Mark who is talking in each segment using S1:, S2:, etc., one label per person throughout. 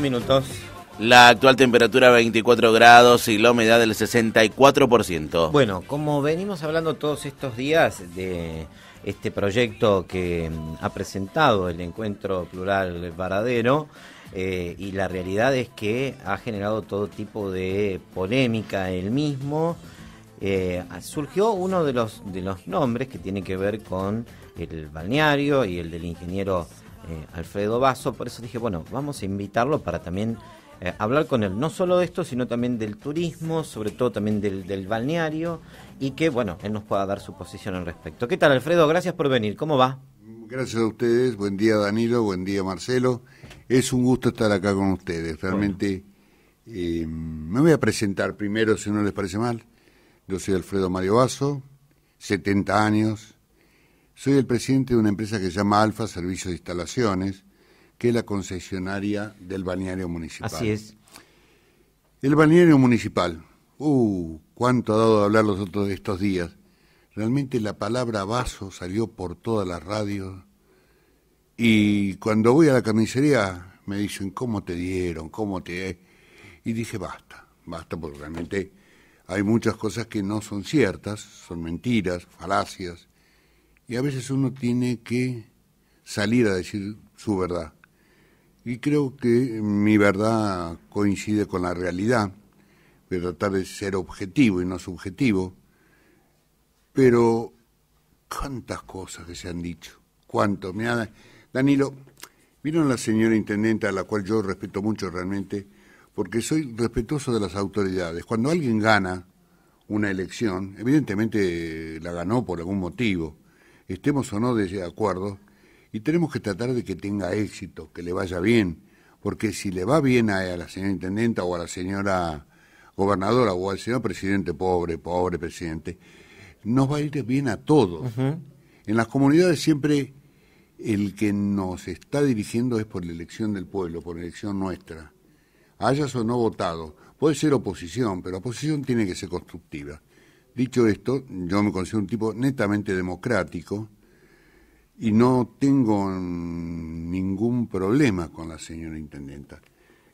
S1: minutos. La actual temperatura 24 grados y la humedad del 64%. Bueno, como venimos hablando todos estos días de este proyecto que mm, ha presentado el Encuentro Plural Varadero, eh, y la realidad es que ha generado todo tipo de polémica el mismo. Eh, surgió uno de los, de los nombres que tiene que ver con el balneario y el del ingeniero eh, Alfredo Basso, por eso dije, bueno, vamos a invitarlo para también eh, hablar con él, no solo de esto, sino también del turismo, sobre todo también del, del, balneario, y que, bueno, él nos pueda dar su posición al respecto. ¿Qué tal, Alfredo? Gracias por venir, ¿cómo va?
S2: Gracias a ustedes, buen día Danilo, buen día Marcelo, es un gusto estar acá con ustedes, realmente eh, me voy a presentar primero, si no les parece mal, yo soy Alfredo Mario Basso, 70 años, soy el presidente de una empresa que se llama Alfa Servicios de Instalaciones, que es la concesionaria del balneario municipal. Así es. El balneario municipal. Uh, cuánto ha dado de hablar los otros de estos días. Realmente la palabra vaso salió por todas las radios. Y cuando voy a la carnicería me dicen, ¿cómo te dieron? ¿Cómo te...? Y dije, basta, basta, porque realmente hay muchas cosas que no son ciertas, son mentiras, falacias y a veces uno tiene que salir a decir su verdad. Y creo que mi verdad coincide con la realidad, de tratar de ser objetivo y no subjetivo, pero cuántas cosas que se han dicho, cuánto. dado. Danilo, vieron la señora Intendente, a la cual yo respeto mucho realmente, porque soy respetuoso de las autoridades. Cuando alguien gana una elección, evidentemente la ganó por algún motivo, estemos o no de acuerdo, y tenemos que tratar de que tenga éxito, que le vaya bien, porque si le va bien a, la señora intendenta o a la señora gobernadora o al señor presidente, pobre, pobre presidente, nos va a ir bien a todos.
S1: En
S2: las comunidades siempre el que nos está dirigiendo es por la elección del pueblo, por la elección nuestra. Hayas o no votado, puede ser oposición, pero oposición tiene que ser constructiva. Dicho esto, yo me considero un tipo netamente democrático y no tengo ningún problema con la señora intendenta.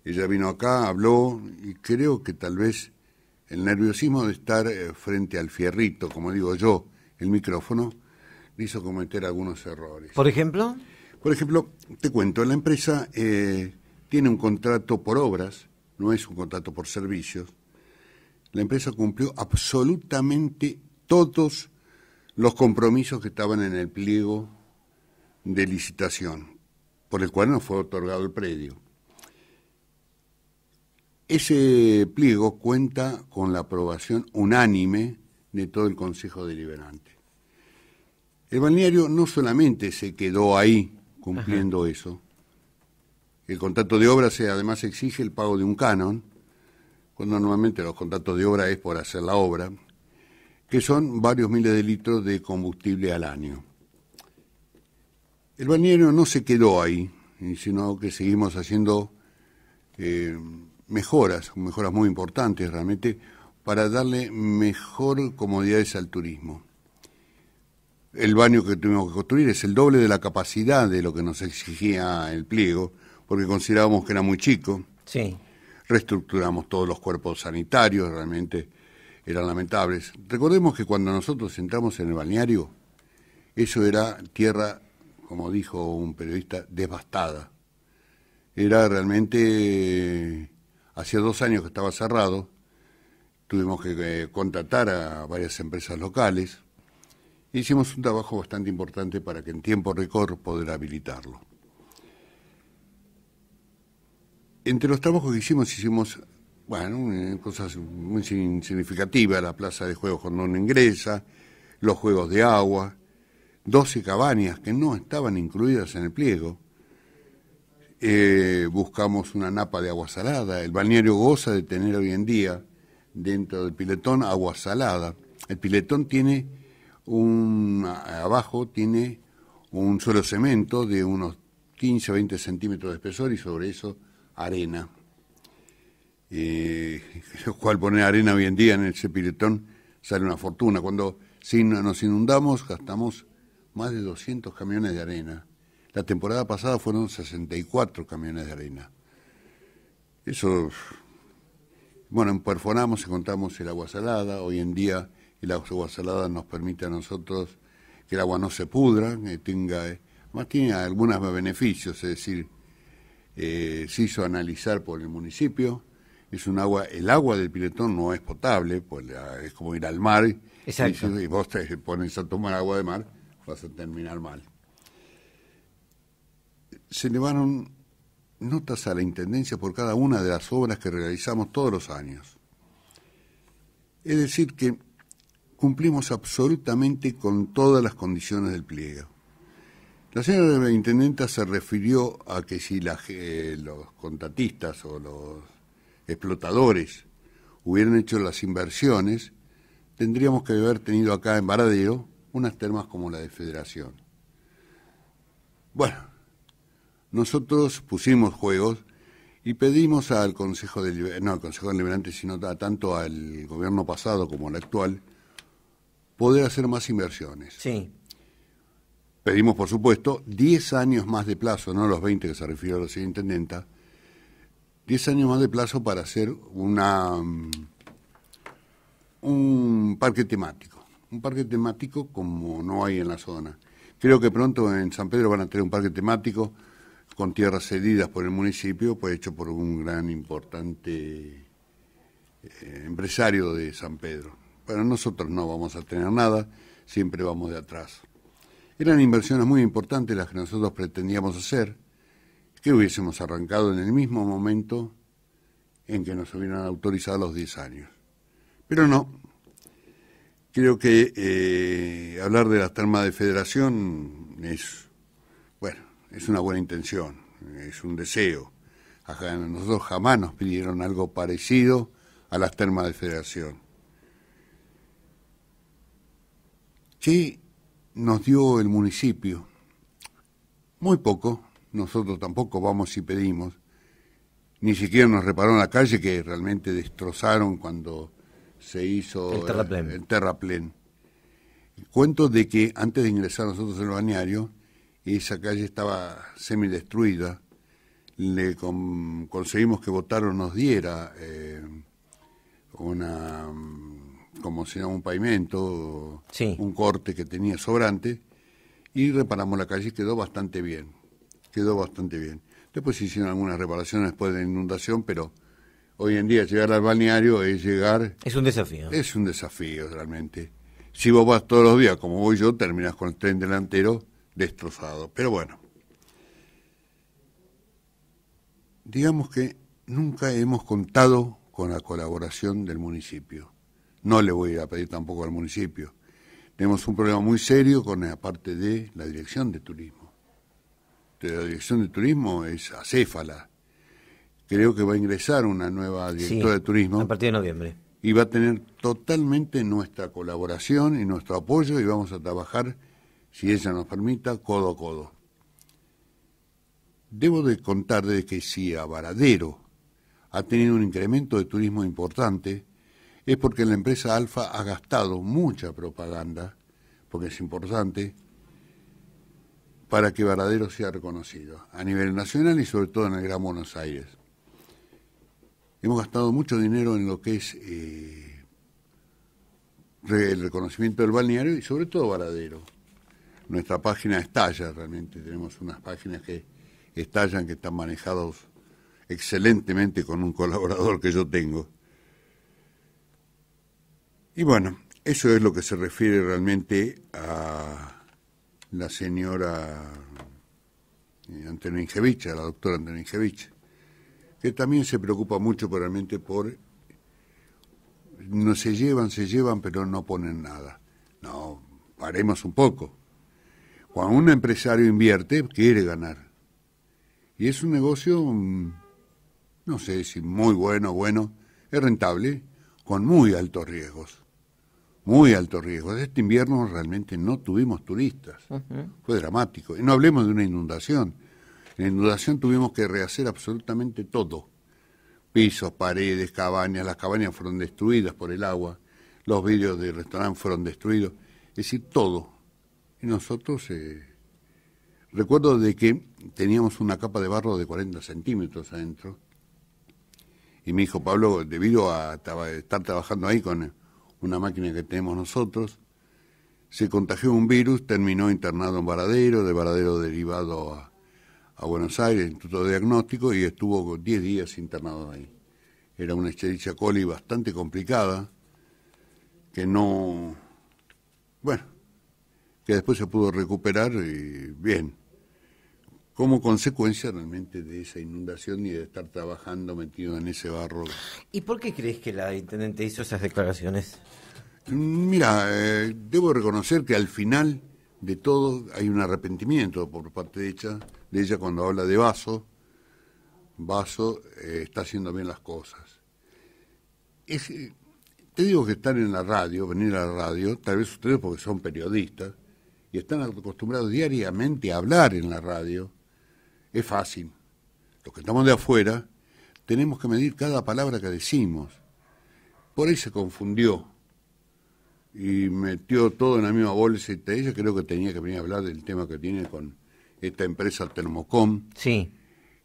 S2: Ella vino acá, habló y creo que tal vez el nerviosismo de estar eh, frente al fierrito, como digo yo, el micrófono, le hizo cometer algunos errores. ¿Por ejemplo? Por ejemplo, te cuento, la empresa eh, tiene un contrato por obras, no es un contrato por servicios, la empresa cumplió absolutamente todos los compromisos que estaban en el pliego de licitación, por el cual nos fue otorgado el predio. Ese pliego cuenta con la aprobación unánime de todo el Consejo Deliberante. El balneario no solamente se quedó ahí cumpliendo eso, el contrato de obra se, además exige el pago de un canon, pues normalmente los contratos de obra es por hacer la obra, que son varios miles de litros de combustible al año. El bañero no se quedó ahí, sino que seguimos haciendo eh, mejoras, mejoras muy importantes realmente, para darle mejor comodidades al turismo. El baño que tuvimos que construir es el doble de la capacidad de lo que nos exigía el pliego, porque considerábamos que era muy chico. Sí reestructuramos todos los cuerpos sanitarios, realmente eran lamentables. Recordemos que cuando nosotros entramos en el balneario, eso era tierra, como dijo un periodista, devastada. Era realmente, hacía dos años que estaba cerrado, tuvimos que eh, contratar a varias empresas locales, hicimos un trabajo bastante importante para que en tiempo récord poder habilitarlo. entre los trabajos que hicimos, hicimos, bueno, eh, cosas muy significativas, la plaza de juegos cuando uno ingresa, los juegos de agua, 12 cabañas que no estaban incluidas en el pliego. Eh, buscamos una napa de agua salada. El balneario goza de tener hoy en día dentro del piletón agua salada. El piletón tiene un abajo tiene un suelo cemento de unos 15 20 centímetros de espesor y sobre eso arena, ...y eh, lo cual poner arena hoy en día en ese piletón sale una fortuna. Cuando nos inundamos gastamos más de 200 camiones de arena. La temporada pasada fueron 64 camiones de arena. Eso, bueno, perforamos, y contamos el agua salada. Hoy en día el agua salada nos permite a nosotros que el agua no se pudra, tenga, eh, más tiene algunos beneficios, es decir, eh, se hizo analizar por el municipio. Es un agua, el agua del Piletón no es potable, pues es como ir al mar.
S1: Y,
S2: vos te pones a tomar agua de mar, vas a terminar mal. Se llevaron notas a la Intendencia por cada una de las obras que realizamos todos los años. Es decir, que cumplimos absolutamente con todas las condiciones del pliego. La señora intendenta se refirió a que si eh, los contratistas o los explotadores hubieran hecho las inversiones, tendríamos que haber tenido acá en Varadero unas termas como la de Federación. Bueno, nosotros pusimos juegos y pedimos al Consejo de, no al Consejo Deliberante, sino tanto al gobierno pasado como al actual, poder hacer más inversiones. Sí. Pedimos, por supuesto, 10 años más de plazo, no los 20 que se refirió la señora intendenta, 10 años más de plazo para hacer una, mm, un parque temático. Un parque temático como no hay en la zona. Creo que pronto en San Pedro van a tener un parque temático con tierras cedidas por el municipio, pues hecho por un gran importante eh, empresario de San Pedro. Pero nosotros no vamos a tener nada, siempre vamos de atrás. Eran inversiones muy importantes las que nosotros pretendíamos hacer, que hubiésemos arrancado en el mismo momento en que nos hubieran autorizado los 10 años. Pero no. Creo que eh, hablar de las termas de federación es, bueno, es una buena intención, es un deseo. A nosotros jamás nos pidieron algo parecido a las termas de federación. Sí, nos dio el municipio. Muy poco, nosotros tampoco vamos y pedimos. Ni siquiera nos repararon la calle que realmente destrozaron cuando se hizo el terraplén. Cuento de que antes de ingresar nosotros al bañario, esa calle estaba semidestruida. Le conseguimos que votaron, nos diera eh, una mm, como si era un pavimento, un corte que tenía sobrante, y reparamos la calle y quedó bastante bien, quedó bastante bien. Después se hicieron algunas reparaciones después de la inundación, pero hoy en día llegar al balneario es llegar...
S1: Es un desafío. Es
S2: un desafío realmente. Si vos vas todos los días, como voy yo, terminas con el tren delantero destrozado. Pero bueno, digamos que nunca hemos contado con la colaboración del municipio. No le voy a pedir tampoco al municipio. Tenemos un problema muy serio con la parte de la dirección de turismo. la dirección de turismo es acéfala. Creo que va a ingresar una nueva directora de turismo. A
S1: partir de noviembre.
S2: Y va a tener totalmente nuestra colaboración y nuestro apoyo y vamos a trabajar, si ella nos permita, codo a codo. Debo de contar que si a Varadero ha tenido un incremento de turismo importante, es porque la empresa Alfa ha gastado mucha propaganda, porque es importante, para que Varadero sea reconocido a nivel nacional y sobre todo en el Gran Buenos Aires. Hemos gastado mucho dinero en lo que es eh, el reconocimiento del balneario y sobre todo Varadero. Nuestra página estalla realmente, tenemos unas páginas que estallan, que están manejados excelentemente con un colaborador que yo tengo y bueno, eso es lo que se refiere realmente a la señora eh, Antoninkiewicz, a la doctora Ingevich, que también se preocupa mucho realmente por no se llevan, se llevan, pero no ponen nada. No, paremos un poco. Cuando un empresario invierte, quiere ganar. Y es un negocio, mm, no sé si muy bueno, bueno, es rentable, con muy altos riesgos, muy altos riesgos. Este invierno realmente no tuvimos turistas, fue dramático. Y no hablemos de una inundación. En la inundación tuvimos que rehacer absolutamente todo. Pisos, paredes, cabañas, las cabañas fueron destruidas por el agua, los vidrios del restaurante fueron destruidos, es decir, todo. Y nosotros... Eh, recuerdo de que teníamos una capa de barro de 40 centímetros adentro y mi hijo Pablo, debido a estar trabajando ahí con una máquina que tenemos nosotros, se contagió un virus, terminó internado en Varadero, de Varadero derivado a, Buenos Aires, Instituto de Diagnóstico, y estuvo 10 días internado ahí. Era una Escherichia coli bastante complicada, que no... Bueno, que después se pudo recuperar y bien como consecuencia realmente de esa inundación y de estar trabajando metido en ese barro.
S1: ¿Y por qué crees que la intendente hizo esas declaraciones? Mira, eh, debo
S2: reconocer que al final de todo hay un arrepentimiento por parte de ella, de ella cuando habla de vaso. Vaso eh, está haciendo bien las cosas. Eh, te digo que estar en la radio, venir a la radio, tal vez ustedes porque son periodistas y están acostumbrados diariamente a hablar en la radio, es fácil. Los que estamos de afuera tenemos que medir cada palabra que decimos. Por ahí se confundió y metió todo en la misma bolsa. Y yo creo que tenía que venir a hablar del tema que tiene con esta empresa Termocom. Sí.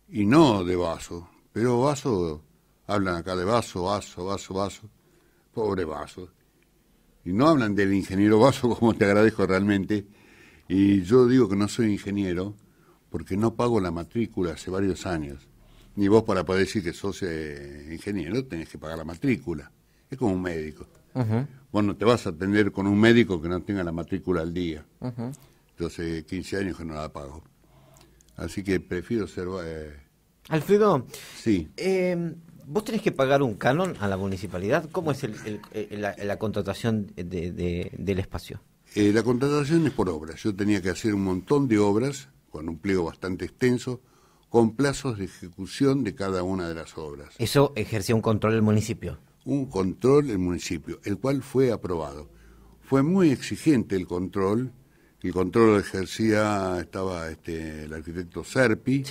S2: Y no de vaso, pero vaso, hablan acá de vaso, vaso, vaso, vaso. Pobre vaso. Y no hablan del ingeniero vaso, como te agradezco realmente. Y yo digo que no soy ingeniero, porque no pago la matrícula hace varios años. Ni vos para poder decir que sos eh, ingeniero tenés que pagar la matrícula. Es como un médico. ...bueno te vas a atender con un médico que no tenga la matrícula al día. Entonces, 15 años que no la pago. Así que
S1: prefiero ser... Eh, Alfredo. Sí. Em, ¿Vos tenés que pagar un canon a la municipalidad? ¿Cómo es la, contratación del espacio?
S2: Eh, la contratación es por obras. Yo tenía que hacer un montón de obras con un pliego bastante extenso, con plazos de ejecución de cada una de las obras.
S1: ¿Eso ejercía un control el
S2: municipio? Un control el municipio, el cual fue aprobado. Fue muy exigente el control, el control lo ejercía, estaba este, el arquitecto Serpi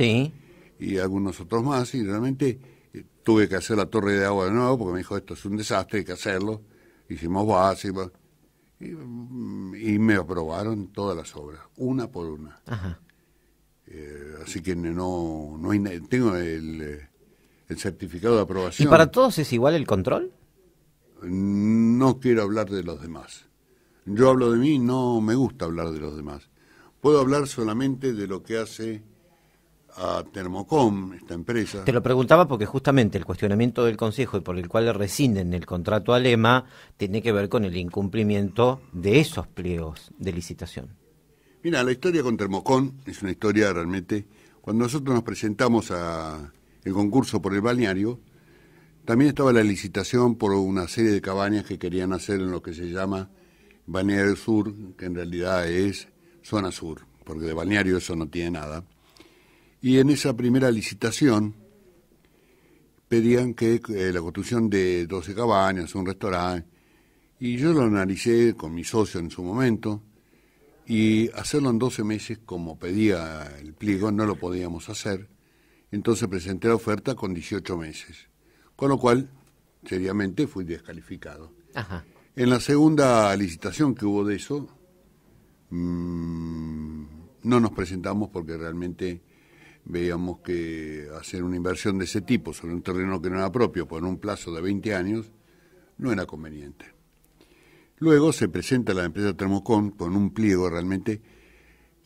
S2: y algunos otros más, y realmente eh, tuve que hacer la torre de agua de nuevo porque me dijo, esto es un desastre, hay que hacerlo. Hicimos base y, mm, y, me aprobaron todas las obras, una por una. Ajá. Eh, así que no, no tengo eh, el, certificado de aprobación. ¿Y para todos es igual el control? No quiero hablar de los demás. Yo hablo de mí, no me gusta hablar de los demás. Puedo hablar solamente de lo que hace
S1: a Termocom, esta empresa. Te lo preguntaba porque justamente el cuestionamiento del Consejo y por el cual le rescinden el contrato Alema, tiene que ver con el incumplimiento de esos pliegos de licitación.
S2: Mira, la historia con Termocón es una historia realmente. Cuando nosotros nos presentamos al concurso por el balneario, también estaba la licitación por una serie de cabañas que querían hacer en lo que se llama Balneario Sur, que en realidad es Zona Sur, porque de balneario eso no tiene nada. Y en esa primera licitación pedían que eh, la construcción de 12 cabañas, un restaurante, y yo lo analicé con mi socio en su momento y hacerlo en 12 meses, como pedía el pliego, no lo podíamos hacer. Entonces presenté la oferta con 18 meses, con lo cual, seriamente, fui descalificado. En la segunda licitación que hubo de eso, mm, no nos presentamos porque realmente veíamos que hacer una inversión de ese tipo sobre un terreno que no era propio por un plazo de 20 años no era conveniente. Luego se presenta la empresa Termocon con un pliego realmente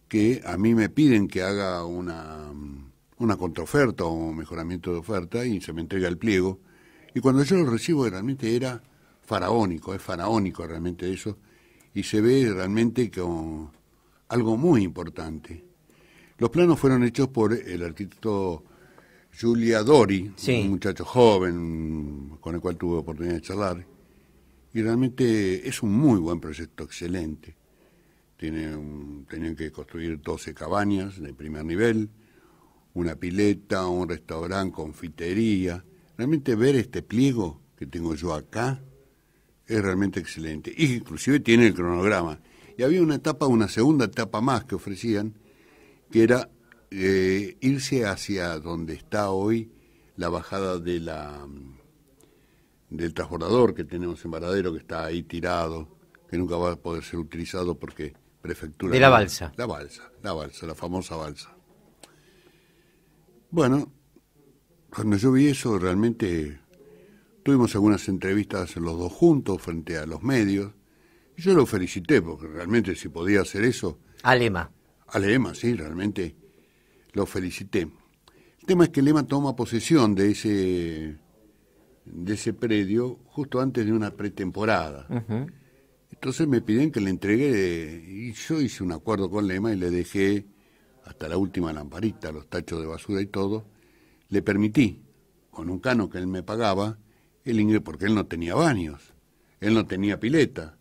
S2: que a mí me piden que haga una, una contraoferta o mejoramiento de oferta y se me entrega el pliego. Y cuando yo lo recibo realmente era faraónico, es faraónico realmente eso, y se ve realmente como algo muy importante. Los planos fueron hechos por el arquitecto Giulia Dori, un muchacho joven con el cual tuve oportunidad de charlar, y realmente es un muy buen proyecto, excelente. Tiene tenían que construir 12 cabañas de primer nivel, una pileta, un restaurante, confitería. Realmente ver este pliego que tengo yo acá es realmente excelente. Y inclusive tiene el cronograma. Y había una etapa, una segunda etapa más que ofrecían, que era eh, irse hacia donde está hoy la bajada de la mm, del transbordador que tenemos en Varadero, que está ahí tirado, que nunca va a poder ser utilizado porque prefectura... De la balsa. La balsa, la balsa, la famosa balsa. Bueno, cuando yo vi eso realmente tuvimos algunas entrevistas los dos juntos frente a los medios. Y yo lo felicité porque realmente si podía hacer eso... Alema. Alema, sí, realmente lo felicité. El tema es que Lema toma posesión de ese de ese predio justo antes de una pretemporada. Entonces me piden que le entregue, y yo hice un acuerdo con Lema y le dejé hasta la última lamparita, los tachos de basura y todo. Le permití, con un cano que él me pagaba, el ingreso, porque él no tenía baños, él no tenía pileta.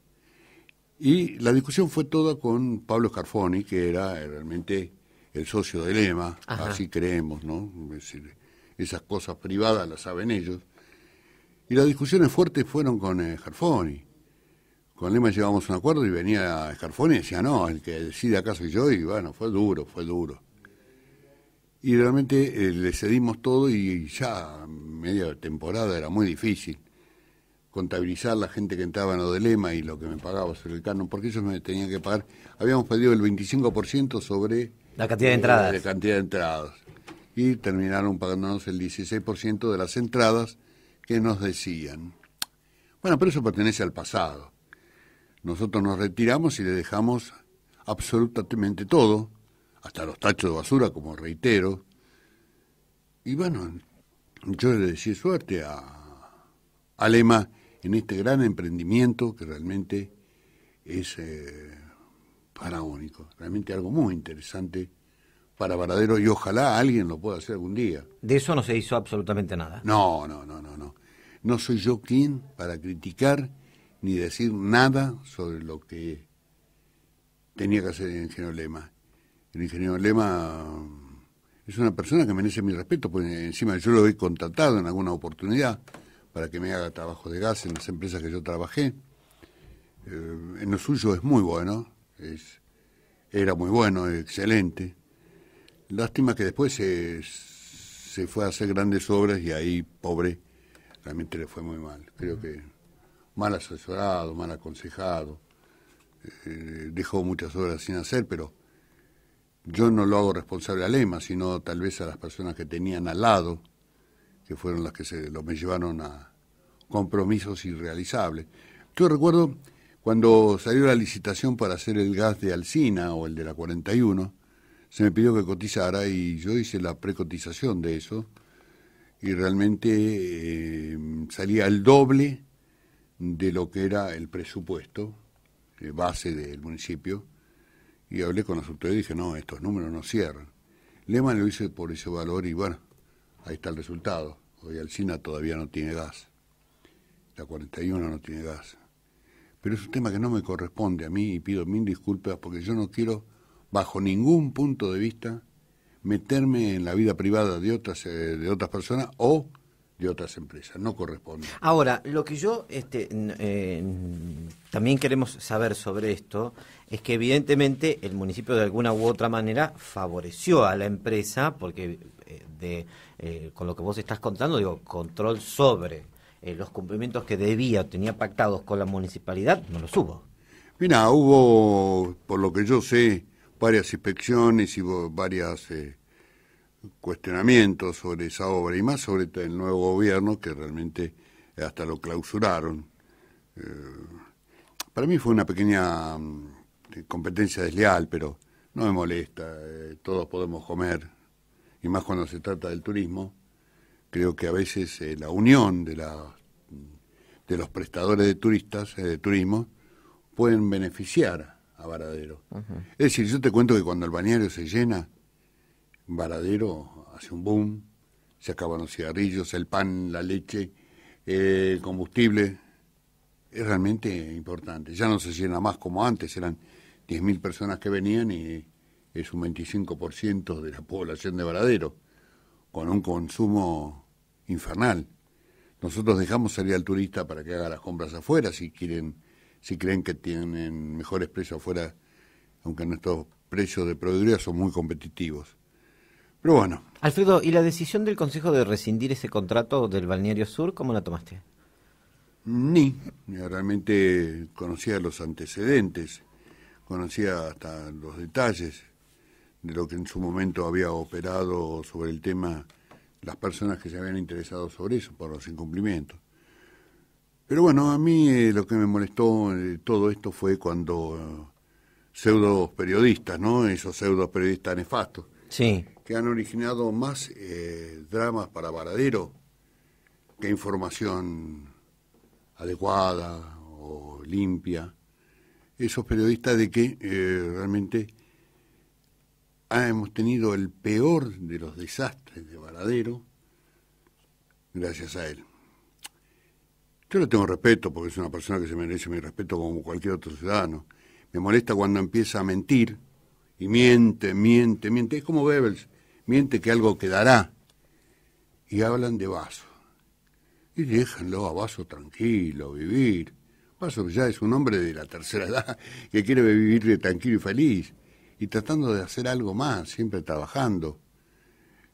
S2: Y la discusión fue toda con Pablo Scarfoni, que era realmente el socio de Lema, así creemos, ¿no? Es decir, esas cosas privadas las saben ellos. Y las discusiones fuertes fueron con eh, Harfoni, Con Lema llevamos un acuerdo y venía Scarfoni y decía, no, el que decide acá soy yo, y bueno, fue duro, fue duro. Y realmente eh, le cedimos todo y ya media temporada era muy difícil contabilizar la gente que entraba en lo de Lema y lo que me pagaba sobre el canon, porque ellos me tenían que pagar. Habíamos pedido el 25% sobre
S1: la cantidad de eh, entradas. La
S2: cantidad de entradas. Y terminaron pagándonos el 16% de las entradas que nos decían. Bueno, pero eso pertenece al pasado. Nosotros nos retiramos y le dejamos absolutamente todo, hasta los tachos de basura, como reitero. Y bueno, yo le decía suerte a, Alema en este gran emprendimiento que realmente es para eh, realmente algo muy interesante para Varadero y ojalá alguien lo pueda hacer algún día.
S1: De eso no se hizo absolutamente nada.
S2: No, no, no, no, no. No soy yo quien para criticar ni decir nada sobre lo que tenía que hacer el ingeniero Lema. El ingeniero Lema mm, es una persona que merece mi respeto, porque encima yo lo he contratado en alguna oportunidad para que me haga trabajo de gas en las empresas que yo trabajé. Eh, en lo suyo es muy bueno, es, era muy bueno, excelente. Lástima que después se, fue a hacer grandes obras y ahí, pobre, realmente le fue muy mal. Creo que mal asesorado, mal aconsejado. Eh, dejó muchas obras sin hacer, pero yo no lo hago responsable a Lema, sino tal vez a las personas que tenían al lado, que fueron las que se, lo me llevaron a compromisos irrealizables. Yo recuerdo cuando salió la licitación para hacer el gas de Alcina o el de la 41, se me pidió que cotizara y yo hice la precotización de eso y realmente eh, salía el doble de lo que era el presupuesto eh, base del municipio y hablé con los autoridades y dije, no, estos números no cierran. Lema lo hice por ese valor y bueno, ahí está el resultado. Hoy Alcina todavía no tiene gas, la 41 no tiene gas. Pero es un tema que no me corresponde a mí y pido mil disculpas porque yo no quiero bajo ningún punto de vista, meterme en la vida privada de otras, eh, de otras personas o de otras empresas. No corresponde.
S1: Ahora, lo que yo este, eh, también queremos saber sobre esto es que evidentemente el municipio de alguna u otra manera favoreció a la empresa porque eh, de, con lo que vos estás contando, digo, control sobre los cumplimientos que debía o tenía pactados con la municipalidad, no los hubo.
S2: Mira, hubo, por lo que yo sé, varias inspecciones y varios eh, cuestionamientos sobre esa obra, y más sobre el nuevo gobierno que realmente hasta lo clausuraron. Eh, para mí fue una pequeña mm, competencia desleal, pero no me molesta, eh, todos podemos comer, y más cuando se trata del turismo. Creo que a veces la unión de, de los prestadores de turistas, de turismo, pueden beneficiar a Varadero. Es decir, yo te cuento que cuando el bañario se llena, Varadero hace un boom, se acaban los cigarrillos, el pan, la leche, el combustible. Es realmente importante. Ya no se llena más como antes, eran 10.000 personas que venían y es un 25% de la población de Varadero, con un consumo infernal. Nosotros dejamos salir al turista para que haga las compras afuera si quieren si creen que tienen mejores precios afuera,
S1: aunque nuestros precios de proveeduría son muy competitivos. Pero bueno. Alfredo, ¿y la decisión del Consejo de rescindir ese contrato del Balneario Sur, cómo la tomaste? Ni, realmente conocía los antecedentes,
S2: conocía hasta los detalles de lo que en su momento había operado sobre el tema las personas que se habían interesado sobre eso, por los incumplimientos. Pero bueno, a mí eh, lo que me molestó eh, todo esto fue cuando eh, pseudo periodistas, ¿no? Esos pseudo periodistas nefastos.
S1: Que
S2: han originado más dramas para varadero que información adecuada o limpia. Esos periodistas de que realmente hemos tenido el peor de los desastres de varadero gracias a él. Yo le tengo respeto porque es una persona que se merece mi respeto como cualquier otro ciudadano. Me molesta cuando empieza a mentir y miente, miente, miente. Es como bebels miente que algo quedará. Y hablan de vaso. Y déjenlo a vaso tranquilo, vivir. Vaso ya es un hombre de la tercera edad que quiere vivir tranquilo y feliz y tratando de hacer algo más, siempre trabajando.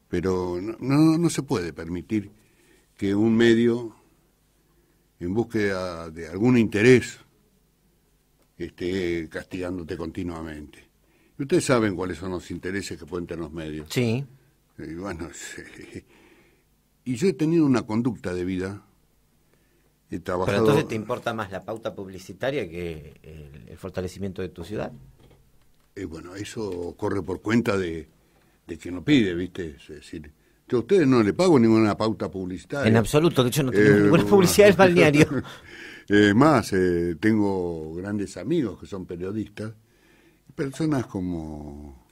S2: Pero no, no se puede permitir que un medio en búsqueda de algún interés esté castigándote continuamente. ustedes saben cuáles son los intereses que pueden tener los medios. Sí. Y bueno, y yo he tenido una conducta de vida. He trabajado... Pero entonces te
S1: importa más la pauta publicitaria que el, fortalecimiento de tu ciudad. Y eh, bueno, eso
S2: corre por cuenta
S1: de, de quien lo pide, ¿viste?
S2: Es decir, a ustedes no le pago ninguna pauta publicitaria. En absoluto, de hecho no tengo eh, ninguna publicidad del balneario. más, eh, tengo grandes amigos que son periodistas, personas como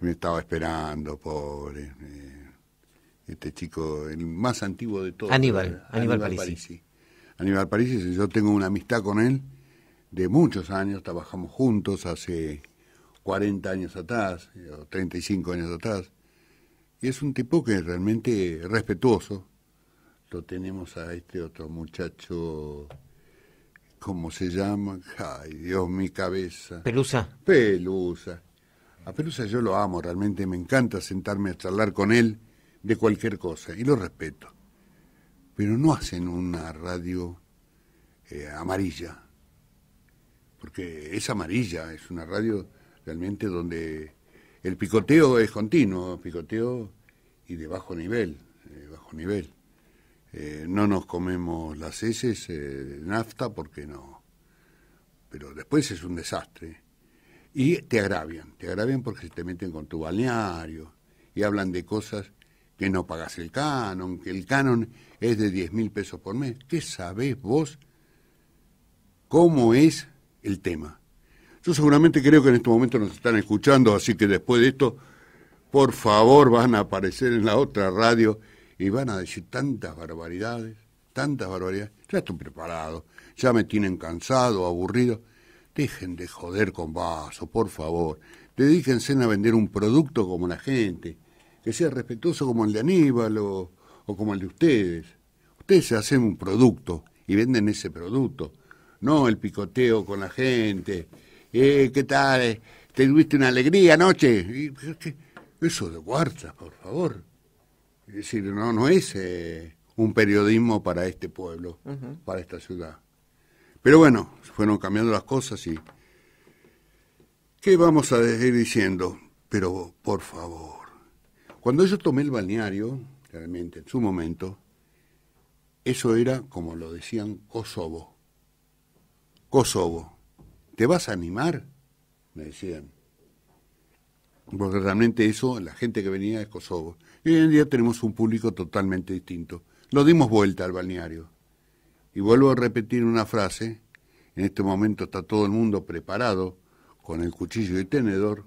S2: me estaba esperando, pobre, eh, este chico, el más antiguo de todos. Aníbal, Aníbal, Aníbal Parisi. Aníbal Parisi, yo tengo una amistad con él de muchos años, trabajamos juntos hace 40 años atrás, o 35 años atrás. Es un tipo que es realmente respetuoso. Lo tenemos a este otro muchacho, ¿cómo se llama? Ay, Dios, mi cabeza. Pelusa. Pelusa. A Pelusa yo lo amo, realmente me encanta sentarme a charlar con él de cualquier cosa y lo respeto. Pero no hacen una radio eh, amarilla, porque es amarilla, es una radio realmente donde el picoteo es continuo, picoteo y de bajo nivel, de eh, bajo nivel. Eh, no nos comemos las heces eh, de nafta porque no. Pero después es un desastre. Y te agravian, te agravian porque se te meten con tu balneario y hablan de cosas que no pagas el canon, que el canon es de 10 mil pesos por mes. ¿Qué sabés vos cómo es el tema? Yo seguramente creo que en este momento nos están escuchando, así que después de esto, por favor, van a aparecer en la otra radio y van a decir tantas barbaridades, tantas barbaridades. Ya estoy preparado, ya me tienen cansado, aburrido. Dejen de joder con vaso, por favor. Dedíquense a vender un producto como la gente, que sea respetuoso como el de Aníbal o, como el de ustedes. Ustedes hacen un producto y venden ese producto, no el picoteo con la gente, eh, ¿qué tal? ¿Te eh, tuviste una alegría anoche? eso de guarda por favor. Es decir, no, no es eh, un periodismo para este pueblo, para esta ciudad. Pero bueno, fueron cambiando las cosas y... ¿Qué vamos a ir diciendo? Pero, por favor, cuando yo tomé el balneario, realmente en su momento, eso era, como lo decían, Kosovo. Kosovo. ¿Te vas a animar? Me decían. Porque realmente eso, la gente que venía es Kosovo. Y hoy en día tenemos un público totalmente distinto. Lo dimos vuelta al balneario. Y vuelvo a repetir una frase. En este momento está todo el mundo preparado con el cuchillo y tenedor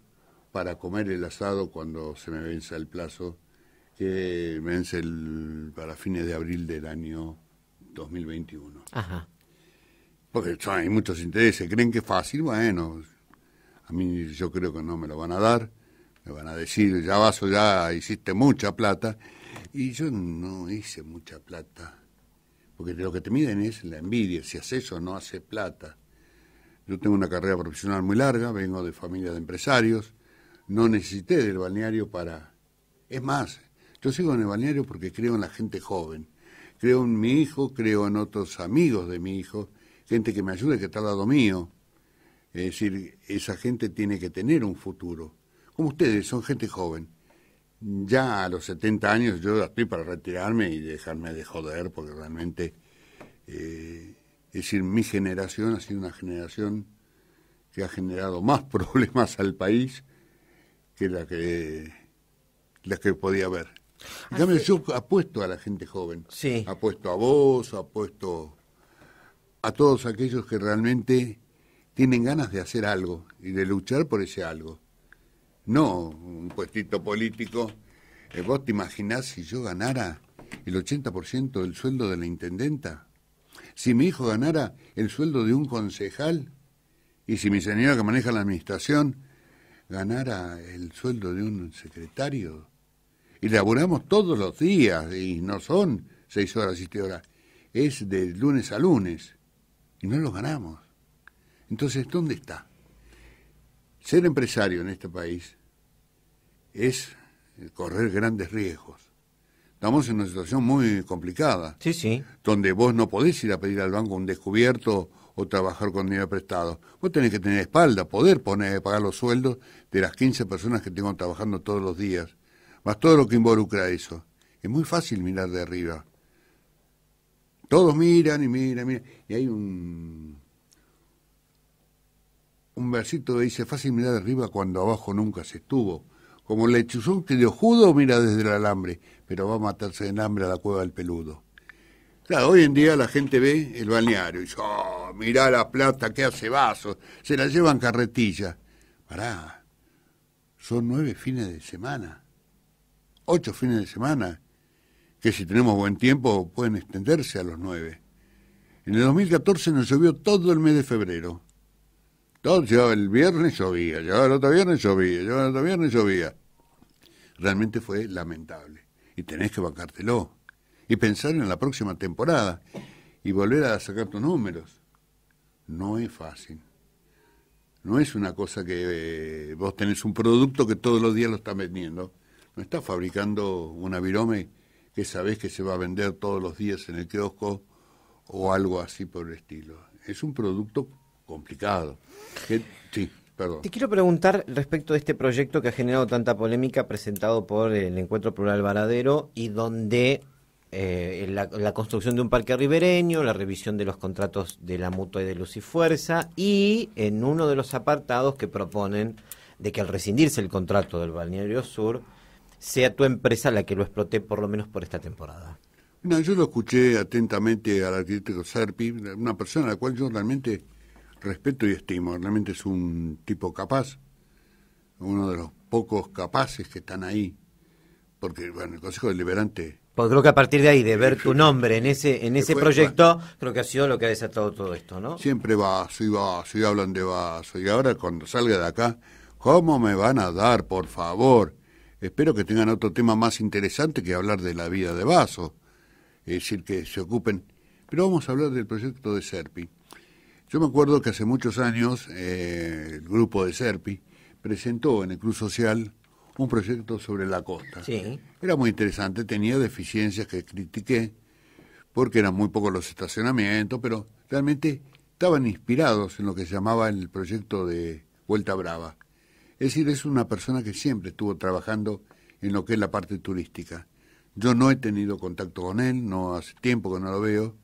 S2: para comer el asado cuando se me vence el plazo, que vence el, para fines de abril del año 2021. Ajá. Porque hay muchos intereses, creen que es fácil, bueno, a mí yo creo que no me lo van a dar, me van a decir, ya o ya hiciste mucha plata, y yo no hice mucha plata, porque lo que te miden es la envidia, si haces eso no hace plata. Yo tengo una carrera profesional muy larga, vengo de familia de empresarios, no necesité del balneario para... Es más, yo sigo en el balneario porque creo en la gente joven, creo en mi hijo, creo en otros amigos de mi hijo, gente que me ayude, que está al lado mío. Es decir, esa gente tiene que tener un futuro. Como ustedes, son gente joven. Ya a los 70 años yo estoy para retirarme y dejarme de joder, porque realmente, eh, es decir, mi generación ha sido una generación que ha generado más problemas al país que la que, la que podía haber. Cambio, yo apuesto a la gente joven. Sí. Apuesto a vos, apuesto a todos aquellos que realmente tienen ganas de hacer algo y de luchar por ese algo. No un puestito político. Eh, ¿Vos te imaginás si yo ganara el 80% del sueldo de la intendenta? Si mi hijo ganara el sueldo de un concejal y si mi señora que maneja la administración ganara el sueldo de un secretario. Y laburamos todos los días y no son seis horas, siete horas. Es de lunes a lunes y no lo ganamos. Entonces, ¿dónde está? Ser empresario en este país es correr grandes riesgos. Estamos en una situación muy complicada. Sí, sí. Donde vos no podés ir a pedir al banco un descubierto o trabajar con dinero prestado. Vos tenés que tener espalda, poder poner, pagar los sueldos de las 15 personas que tengo trabajando todos los días, más todo lo que involucra eso. Es muy fácil mirar de arriba. Todos miran y miran, miran. Y hay un, un versito que dice, fácil mirar arriba cuando abajo nunca se estuvo. Como el lechuzón que de judo mira desde el alambre, pero va a matarse de hambre a la cueva del peludo. Claro, hoy en día la gente ve el balneario y dice, oh, mirá la plata que hace vasos, se la llevan carretilla. Pará, son nueve fines de semana, ocho fines de semana, que si tenemos buen tiempo pueden extenderse a los nueve. En el 2014 nos llovió todo el mes de febrero. Todo, el viernes llovía, Llevaba el otro viernes llovía, Llevaba el otro viernes llovía. Realmente fue lamentable. Y tenés que bancártelo. Y pensar en la próxima temporada. Y volver a sacar tus números. No es fácil. No es una cosa que eh, vos tenés un producto que todos los días lo estás vendiendo. No estás fabricando una virome que sabés que se va a vender todos los días en el kiosco o algo así por el estilo. Es un producto complicado. sí,
S1: perdón. Te quiero preguntar respecto de este proyecto que ha generado tanta polémica presentado por el Encuentro Plural Varadero y donde eh, la, la, construcción de un parque ribereño, la revisión de los contratos de la mutua y de Luz y Fuerza y en uno de los apartados que proponen de que al rescindirse el contrato del Balneario Sur, sea tu empresa la que lo explote, por lo menos por esta temporada.
S2: yo lo escuché atentamente al arquitecto Serpi, una persona a la cual yo realmente respeto y estimo. Realmente es un tipo capaz, uno de los pocos capaces que están ahí. Porque, bueno, el Consejo Deliberante.
S1: Pues creo que a partir de ahí, de ver tu nombre en ese en ese proyecto, creo que ha sido lo que ha desatado todo esto, ¿no?
S2: Siempre vaso y va, y hablan de vaso. Y ahora, cuando salga de acá, ¿cómo me van a dar, por favor? Espero que tengan otro tema más interesante que hablar de la vida de Vaso, es decir, que se ocupen. Pero vamos a hablar del proyecto de Serpi. Yo me acuerdo que hace muchos años eh, el grupo de Serpi presentó en el Club Social un proyecto sobre la costa. Era muy interesante, tenía deficiencias que critiqué, porque eran muy pocos los estacionamientos, pero realmente estaban inspirados en lo que se llamaba el proyecto de Vuelta Brava. Es decir, es una persona que siempre estuvo trabajando en lo que es la parte turística. Yo no he tenido contacto con él, no hace tiempo que no lo veo,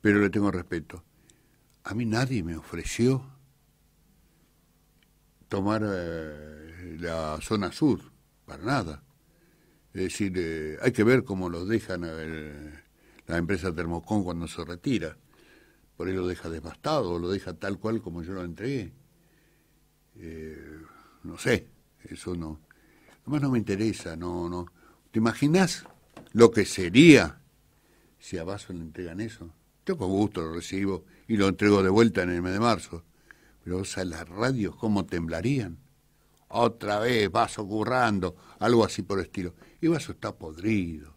S2: pero le tengo respeto. A mí nadie me ofreció tomar eh, la zona sur, para nada. Es decir, eh, hay que ver cómo lo dejan eh, la empresa Termocón cuando se retira. Por ahí lo deja devastado, lo deja tal cual como yo lo entregué no sé, eso no. Además no me interesa, no, no. ¿Te imaginas lo que sería si a Vaso le entregan eso? Yo con gusto lo recibo y lo entrego de vuelta en el mes de marzo. Pero o sea, las radios, ¿cómo temblarían? Otra vez, Vaso currando, algo así por el estilo. Y Vaso está podrido.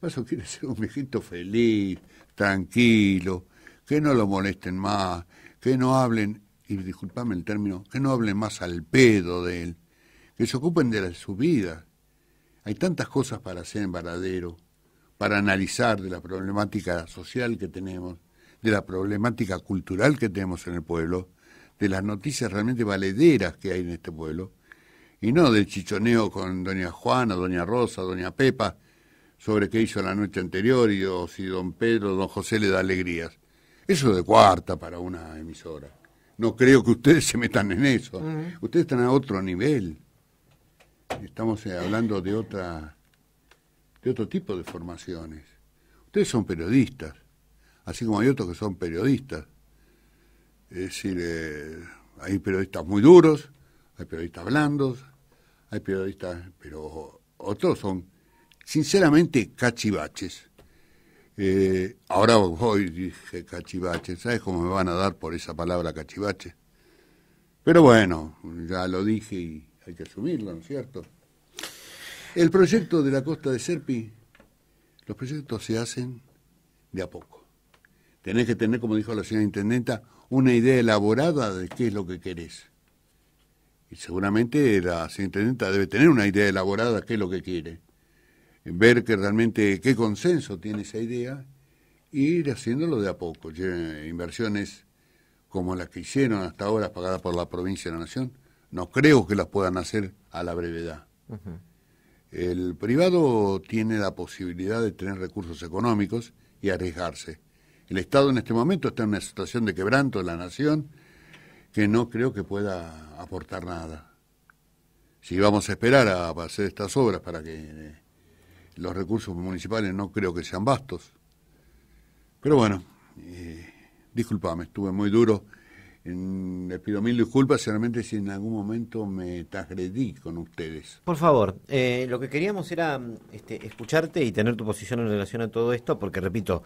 S2: Vaso quiere ser un viejito feliz, tranquilo, que no lo molesten más, que no hablen y disculpame el término, que no hablen más al pedo de él, que se ocupen de, su vida. Hay tantas cosas para hacer en Varadero, para analizar de la problemática social que tenemos, de la problemática cultural que tenemos en el pueblo, de las noticias realmente valederas que hay en este pueblo, y no del chichoneo con doña Juana, doña Rosa, doña Pepa, sobre qué hizo la noche anterior y si don Pedro, don José le da alegrías. Eso de cuarta para una emisora. No creo que ustedes se metan en eso. Ustedes están a otro nivel. Estamos eh, hablando de otra de otro tipo de formaciones. Ustedes son periodistas, así como hay otros que son periodistas. Es decir, eh, hay periodistas muy duros, hay periodistas blandos, hay periodistas, pero otros son sinceramente cachivaches. Eh, ahora voy, dije cachivache, ¿sabes cómo me van a dar por esa palabra cachivache? Pero bueno, ya lo dije y hay que asumirlo, ¿no es cierto? El proyecto de la costa de Serpi, los proyectos se hacen de a poco. Tenés que tener, como dijo la señora intendenta, una idea elaborada de qué es lo que querés. Y seguramente la señora intendenta debe tener una idea elaborada de qué es lo que quiere ver que realmente qué consenso tiene esa idea e ir haciéndolo de a poco. Inversiones como las que hicieron hasta ahora pagadas por la provincia de la Nación, no creo que las puedan hacer a la brevedad. El privado tiene la posibilidad de tener recursos económicos y arriesgarse. El Estado en este momento está en una situación de quebranto de la nación que no creo que pueda aportar nada. Si vamos a esperar a hacer estas obras para que eh, los recursos municipales no creo que sean vastos. Pero bueno, eh, disculpame, estuve muy duro. En, les pido mil disculpas, realmente si en algún momento me transgredí con ustedes.
S1: Por favor, eh, lo que queríamos era este, escucharte y tener tu posición en relación a todo esto, porque repito,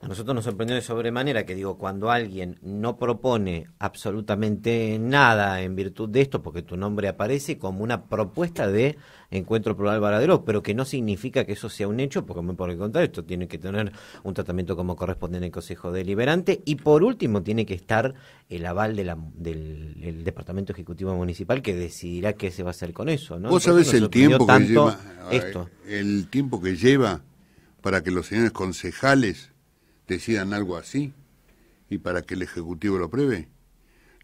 S1: a nosotros nos sorprendió de sobremanera que digo, cuando alguien no propone absolutamente nada en virtud de esto, porque tu nombre aparece como una propuesta de encuentro plural varadero, pero que no significa que eso sea un hecho, porque por el contrario, esto tiene que tener un tratamiento como corresponde en el Consejo Deliberante. Y por último, tiene que estar el aval del, Departamento Ejecutivo Municipal que decidirá qué se va a hacer con eso. ¿Vos sabés el tiempo esto?
S2: El tiempo que lleva para que los señores concejales decidan algo así y para que el Ejecutivo lo apruebe?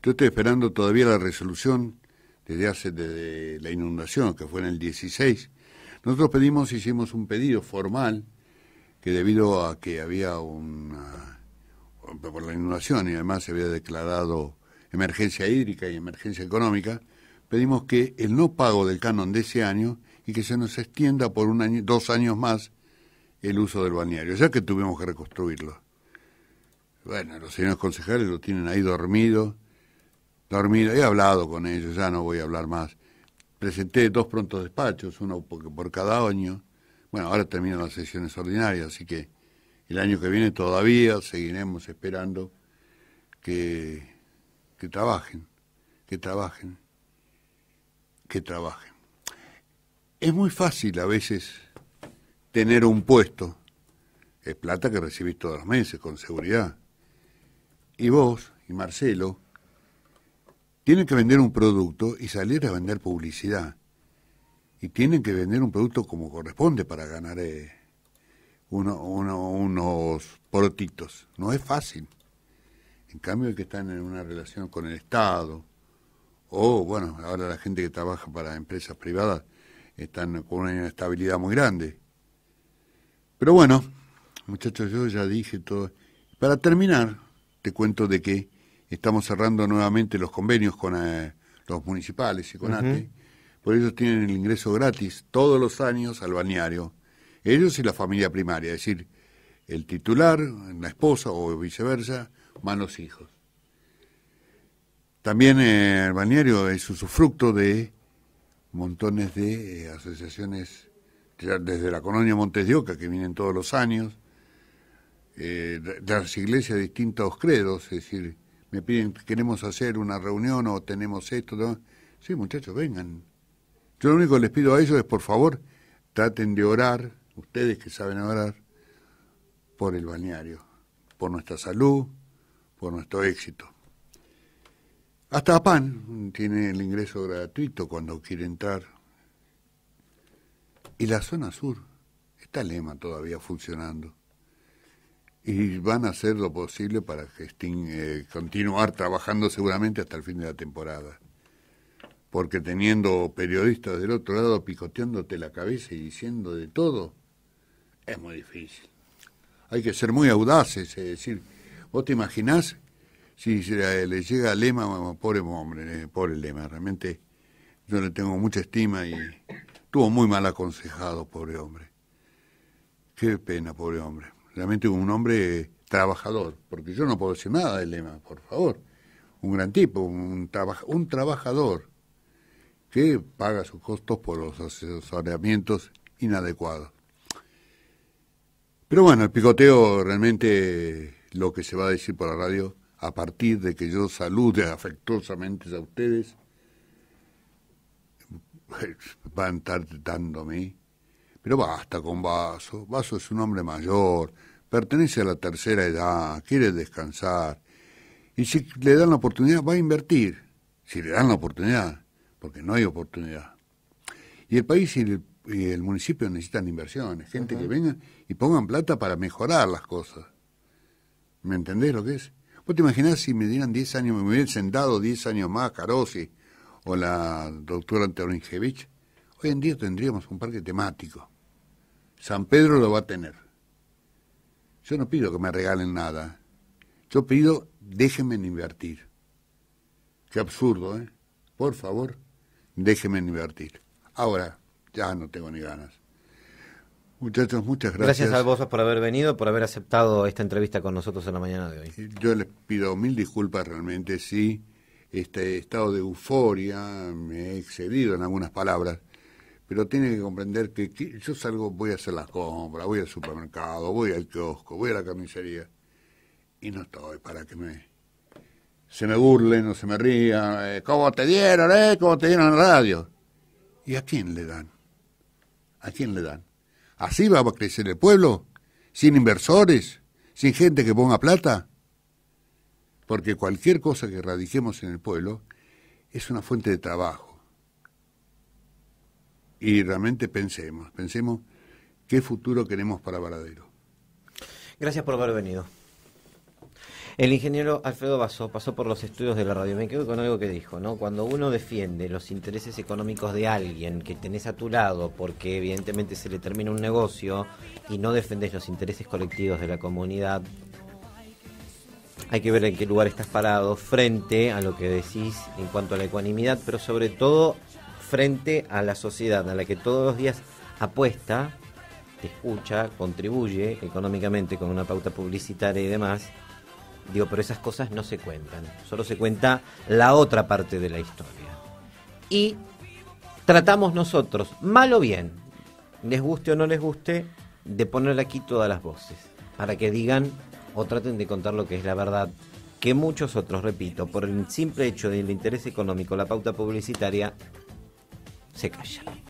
S2: Yo estoy esperando todavía la resolución desde hace desde la inundación, que fue en el 16. Nosotros pedimos, hicimos un pedido formal, que debido a que había una. por la inundación y además se había declarado emergencia hídrica y emergencia económica, pedimos que el no pago del canon de ese año y que se nos extienda por un año, dos años más el uso del balneario, ya que tuvimos que reconstruirlo. Bueno, los señores concejales lo tienen ahí dormido, dormido, he hablado con ellos, ya no voy a hablar más. Presenté dos prontos despachos, uno por, por cada año. Bueno, ahora terminan las sesiones ordinarias, así que el año que viene todavía seguiremos esperando que trabajen, que trabajen, que trabajen. Es muy fácil a veces tener un puesto. Es plata que recibís todos los meses, con seguridad. Y vos y Marcelo tienen que vender un producto y salir a vender publicidad. Y tienen que vender un producto como corresponde para ganar eh, unos porotitos. No es fácil. En cambio, el que están en una relación con el Estado, o bueno, ahora la gente que trabaja para empresas privadas, están con una inestabilidad muy grande. Pero bueno, muchachos, yo ya dije todo. Para terminar, te cuento de que estamos cerrando nuevamente los convenios con eh, los municipales y con ATE. Por eso tienen el ingreso gratis todos los años al balneario. Ellos y la familia primaria, es decir, el titular, la esposa o viceversa, más los hijos. También eh, el balneario es usufructo de montones de eh, asociaciones desde la colonia Montes de Oca, que vienen todos los años, las eh, iglesias de distintos credos, es decir, me piden, queremos hacer una reunión o tenemos esto, sí, muchachos, vengan. Yo lo único que les pido a ellos es, por favor, traten de orar, ustedes que saben orar, por el balneario, por nuestra salud, por nuestro éxito. Hasta PAN tiene el ingreso gratuito cuando quieren entrar y la zona sur, está Lema todavía funcionando. Y van a hacer lo posible para que eh, continuar trabajando seguramente hasta el fin de la temporada. Porque teniendo periodistas del otro lado picoteándote la cabeza y diciendo de todo, es muy difícil. Hay que ser muy audaces, es decir, vos te imaginás si le llega Lema, pobre hombre, eh, pobre Lema, realmente yo le tengo mucha estima y Estuvo muy mal aconsejado, pobre hombre. Qué pena, pobre hombre. Realmente un hombre trabajador, porque yo no puedo decir nada del lema, por favor. Un gran tipo, un, un trabajador que paga sus costos por los asesoramientos inadecuados. Pero bueno, el picoteo realmente lo que se va a decir por la radio a partir de que yo salude afectuosamente a ustedes van a estar tratando a mí. Pero basta con Vaso. Vaso es un hombre mayor, pertenece a la tercera edad, quiere descansar. Y si le dan la oportunidad, va a invertir. Si le dan la oportunidad, porque no hay oportunidad. Y el país y el, municipio necesitan inversiones, gente que venga y pongan plata para mejorar las cosas. ¿Me entendés lo que es? ¿Vos te imaginas si me dieran 10 años, me hubieran sentado 10 años más, Carosi? o la doctora Teringevich, hoy en día tendríamos un parque temático. San Pedro lo va a tener. Yo no pido que me regalen nada. Yo pido, déjenme invertir. Qué absurdo, ¿eh? Por favor, déjenme invertir.
S1: Ahora, ya no tengo ni ganas.
S2: Muchachos, muchas gracias. Gracias a
S1: vosotros por haber venido, por haber aceptado esta entrevista con nosotros en la mañana de hoy. Yo les pido mil disculpas realmente sí este estado de euforia,
S2: me he excedido en algunas palabras, pero tiene que comprender que, yo salgo, voy a hacer las compras, voy al supermercado, voy al kiosco, voy a la carnicería, y no estoy para que me se me burlen o se me rían, eh, ¿cómo te dieron, eh? ¿Cómo te dieron en la radio? ¿Y a quién le dan? ¿A quién le dan? ¿Así va a crecer el pueblo? ¿Sin inversores? ¿Sin gente que ponga plata? porque cualquier cosa que radiquemos en el pueblo es una fuente de trabajo. Y realmente pensemos, pensemos
S1: qué futuro queremos para Varadero. Gracias por haber venido. El ingeniero Alfredo Basó pasó por los estudios de la radio. Me quedo con algo que dijo, ¿no? Cuando uno defiende los intereses económicos de alguien que tenés a tu lado porque evidentemente se le termina un negocio y no defendés los intereses colectivos de la comunidad, hay que ver en qué lugar estás parado frente a lo que decís en cuanto a la ecuanimidad, pero sobre todo frente a la sociedad a la que todos los días apuesta, te escucha, contribuye económicamente con una pauta publicitaria y demás. Digo, pero esas cosas no se cuentan, solo se cuenta la otra parte de la historia. Y tratamos nosotros, mal o bien, les guste o no les guste, de poner aquí todas las voces, para que digan o traten de contar lo que es la verdad, que muchos otros, repito, por el simple hecho del interés económico, la pauta publicitaria, se callan.